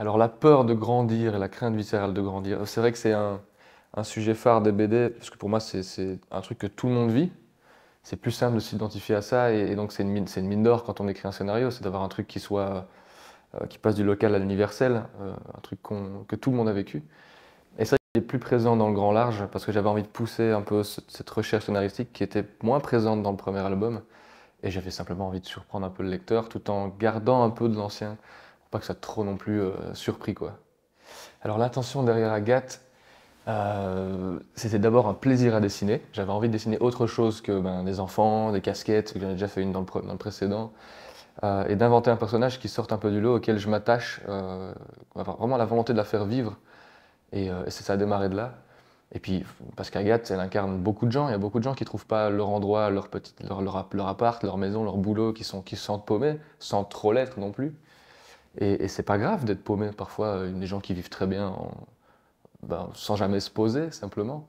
Alors la peur de grandir et la crainte viscérale de grandir, c'est vrai que c'est un, sujet phare des BD, parce que pour moi c'est un truc que tout le monde vit. C'est plus simple de s'identifier à ça, et, donc c'est une mine, d'or quand on écrit un scénario, c'est d'avoir un truc qui euh, qui passe du local à l'universel, euh, un truc que tout le monde a vécu. Et ça, il est plus présent dans le grand large, parce que j'avais envie de pousser un peu cette recherche scénaristique qui était moins présente dans le premier album, et j'avais simplement envie de surprendre un peu le lecteur, tout en gardant un peu de l'ancien pas que ça trop non plus euh, surpris quoi. Alors l'intention derrière Agathe, euh, c'était d'abord un plaisir à dessiner. J'avais envie de dessiner autre chose que ben, des enfants, des casquettes, j'en ai déjà fait une dans le, précédent, euh, et d'inventer un personnage qui sorte un peu du lot, auquel je m'attache, vraiment la volonté de la faire vivre. Et, et ça a démarré de là. Et puis, parce qu'Agathe, elle incarne beaucoup de gens. Il y a beaucoup de gens qui ne trouvent pas leur endroit, leur, petite, leur, appart, leur maison, leur boulot, qui, sont, qui se sentent paumés, sans trop l'être non plus. Et, c'est pas grave d'être paumé. Parfois, il euh, des gens qui vivent très bien ben, sans jamais se poser, simplement.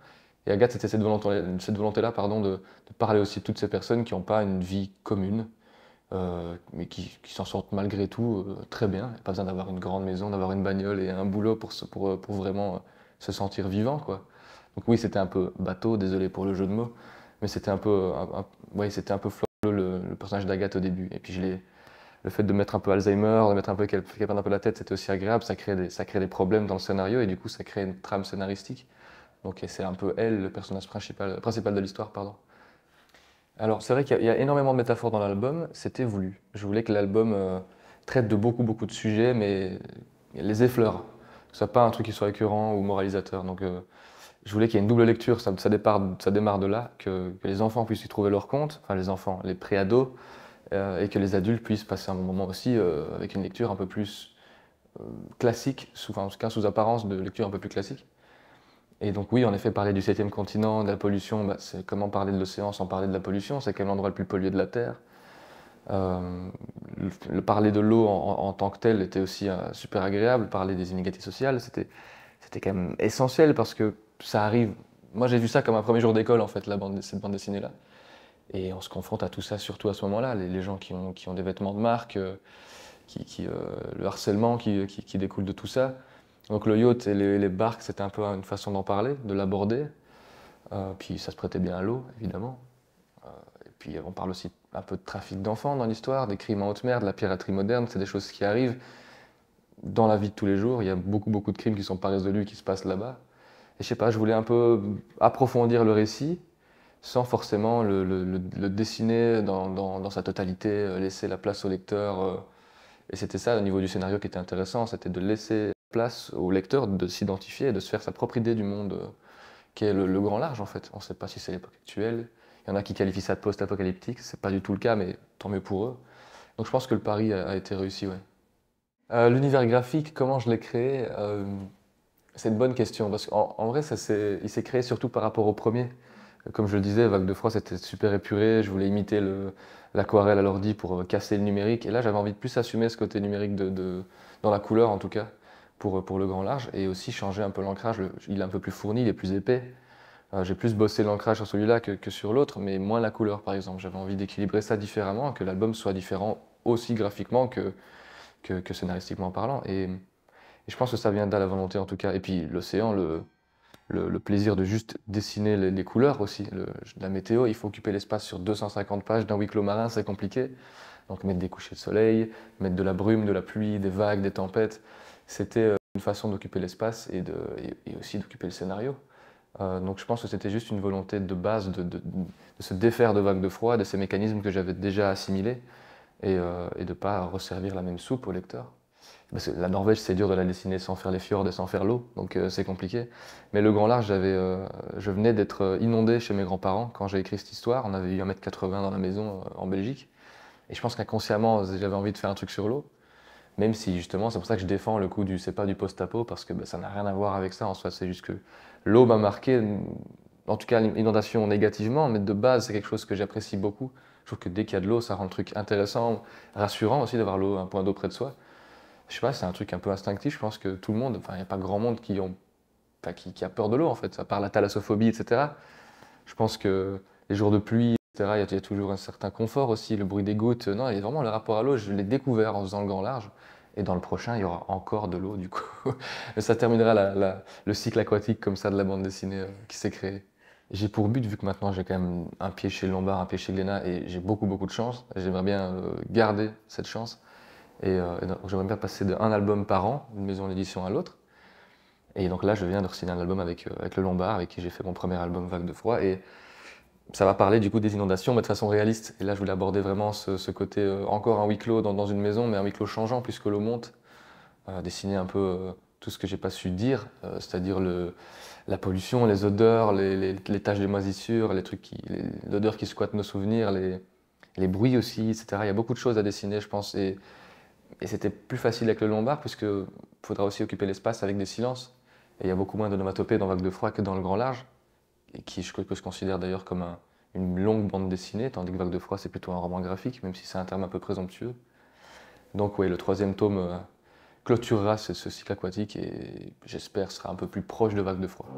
Et Agathe, c'était cette volonté-là pardon, de, parler aussi de toutes ces personnes qui n'ont pas une vie commune, euh, mais qui, s'en sortent malgré tout euh, très bien. Il pas besoin d'avoir une grande maison, d'avoir une bagnole et un boulot pour, pour, vraiment se sentir vivant. Quoi. Donc oui, c'était un peu bateau, désolé pour le jeu de mots, mais c'était un peu, un, c'était un peu flou, le, le, personnage d'Agathe au début. Et puis je l'ai le fait de mettre un peu Alzheimer, de mettre un peu quelqu'un un peu la tête, c'était aussi agréable. Ça crée, des, ça crée des problèmes dans le scénario et du coup, ça crée une trame scénaristique. Donc, c'est un peu elle, le personnage principal, principal de l'histoire, pardon. Alors, c'est vrai qu'il y, a énormément de métaphores dans l'album. C'était voulu. Je voulais que l'album euh, traite de beaucoup, beaucoup de sujets, mais les effleure. Que ce soit pas un truc qui soit récurrent ou moralisateur. Donc, euh, je voulais qu'il y ait une double lecture. Ça, ça, départ, ça démarre de là, que, les enfants puissent y trouver leur compte. Enfin, les enfants, les pré-ados euh, et que les adultes puissent passer un moment aussi euh, avec une lecture un peu plus euh, classique, en tout cas sous apparence de lecture un peu plus classique. Et donc oui, en effet, parler du septième continent, de la pollution, bah, c'est comment parler de l'océan sans parler de la pollution, c'est quel endroit le plus pollué de la Terre. le, parler de l'eau en, tant que tel était aussi super agréable, parler des inégalités sociales, c'était, quand même essentiel parce que ça arrive. Moi j'ai vu ça comme un premier jour d'école en fait, cette bande dessinée-là. Et on se confronte à tout ça, surtout à ce moment-là. Les, gens qui ont, des vêtements de marque, euh, qui, euh, le harcèlement qui, découle de tout ça. Donc le yacht et les, barques, c'était un peu une façon d'en parler, de l'aborder. Euh, puis ça se prêtait bien à l'eau, évidemment. et puis on parle aussi un peu de trafic d'enfants dans l'histoire, des crimes en haute mer, de la piraterie moderne. C'est des choses qui arrivent dans la vie de tous les jours. Il y a beaucoup, beaucoup de crimes qui ne sont pas résolus, qui se passent là-bas. Et je sais pas, je voulais un peu approfondir le récit sans forcément le, dessiner dans, sa totalité, euh, laisser la place au lecteur. Euh. Et c'était ça, au niveau du scénario, qui était intéressant, c'était de laisser place au lecteur de s'identifier et de se faire sa propre idée du monde, euh, qui est le, grand large en fait. On ne sait pas si c'est l'époque actuelle. Il y en a qui qualifient ça de post-apocalyptique, n'est pas du tout le cas, mais tant mieux pour eux. Donc je pense que le pari a, été réussi, ouais. L'univers graphique, comment je l'ai créé C'est une bonne question, parce qu'en vrai, il s'est créé surtout par rapport au premier. Comme je le disais, Vague de froid, c'était super épuré. Je voulais imiter l'aquarelle à l'ordi pour euh, casser le numérique. Et là, j'avais envie de plus assumer ce côté numérique dans la couleur, en tout cas, pour, euh, pour le grand large. Et aussi changer un peu l'ancrage. Il est un peu plus fourni, il est plus épais. Euh, j'ai plus bossé l'ancrage sur celui-là que, sur l'autre, mais moins la couleur, par exemple. J'avais envie d'équilibrer ça différemment, que l'album soit différent aussi graphiquement que, que, scénaristiquement parlant. Et, et je pense que ça vient de la volonté, en tout cas. Et puis l'océan, le le, plaisir de juste dessiner les, couleurs aussi. la météo, il faut occuper l'espace sur 250 pages d'un huis clos marin, c'est compliqué. Donc mettre des couchers de soleil, mettre de la brume, de la pluie, des vagues, des tempêtes, c'était euh, une façon d'occuper l'espace et, aussi d'occuper le scénario. Euh, donc je pense que c'était juste une volonté de base de, se défaire de vagues de froid, de ces mécanismes que j'avais déjà assimilés, et, euh, et de ne pas resservir la même soupe au lecteur. Parce la Norvège, c'est dur de la dessiner sans faire les fjords et sans faire l'eau, donc euh, c'est compliqué. Mais le Grand Large, euh, je venais d'être euh, inondé chez mes grands-parents quand j'ai écrit cette histoire. On avait eu 1m80 dans la maison en Belgique. Et je pense qu'inconsciemment, j'avais envie de faire un truc sur l'eau. Même si justement, c'est pour ça que je défends le coup du c'est pas du post-apo, parce que bah, ça n'a rien à voir avec ça en soi. C'est juste que l'eau m'a marqué, en tout cas l'inondation négativement, mais de base, c'est quelque chose que j'apprécie beaucoup. Je trouve que dès qu'il y a de l'eau, ça rend le truc intéressant, rassurant aussi d'avoir l'eau, un point d'eau près de soi je sais pas, c'est un truc un peu instinctif. Je pense que tout le monde, enfin, il n'y a pas grand monde qui, qui, a peur de l'eau, en fait, à part la thalassophobie, etc. Je pense que les jours de pluie, etc., il y, a toujours un certain confort aussi, le bruit des gouttes. Non, il y a vraiment le rapport à l'eau, je l'ai découvert en faisant le grand large. Et dans le prochain, il y aura encore de l'eau, du coup. ça terminera le cycle aquatique comme ça de la bande dessinée euh, qui s'est créée. J'ai pour but, vu que maintenant j'ai quand même un pied chez Lombard, un pied chez Glénat, et j'ai beaucoup beaucoup de chance, j'aimerais bien euh, garder cette chance. Et, euh, j'aimerais bien passer d'un album par an, d'une maison d'édition à l'autre. Et donc là, je viens de signer un album avec, euh, avec Le Lombard, avec qui j'ai fait mon premier album Vague de froid. Et ça va parler du coup des inondations, mais de façon réaliste. Et là, je voulais aborder vraiment ce, côté, euh, encore un huis clos dans, une maison, mais un huis clos changeant, puisque l'eau monte. dessiner un peu tout ce que j'ai pas su dire, c'est-à-dire la pollution, les odeurs, les, taches de moisissure, les trucs qui, l'odeur qui squatte nos souvenirs, les, les bruits aussi, etc. Il y a beaucoup de choses à dessiner, je pense. Et c'était plus facile avec le lombard, puisque faudra aussi occuper l'espace avec des silences. Et il y a beaucoup moins de nomatopées dans Vague de froid que dans le Grand Large, et qui je, que se considère d'ailleurs comme une longue bande dessinée, tandis que Vague de froid c'est plutôt un roman graphique, même si c'est un terme un peu présomptueux. Donc oui, le troisième tome euh, clôturera ce, ce cycle aquatique et j'espère sera un peu plus proche de Vague de froid.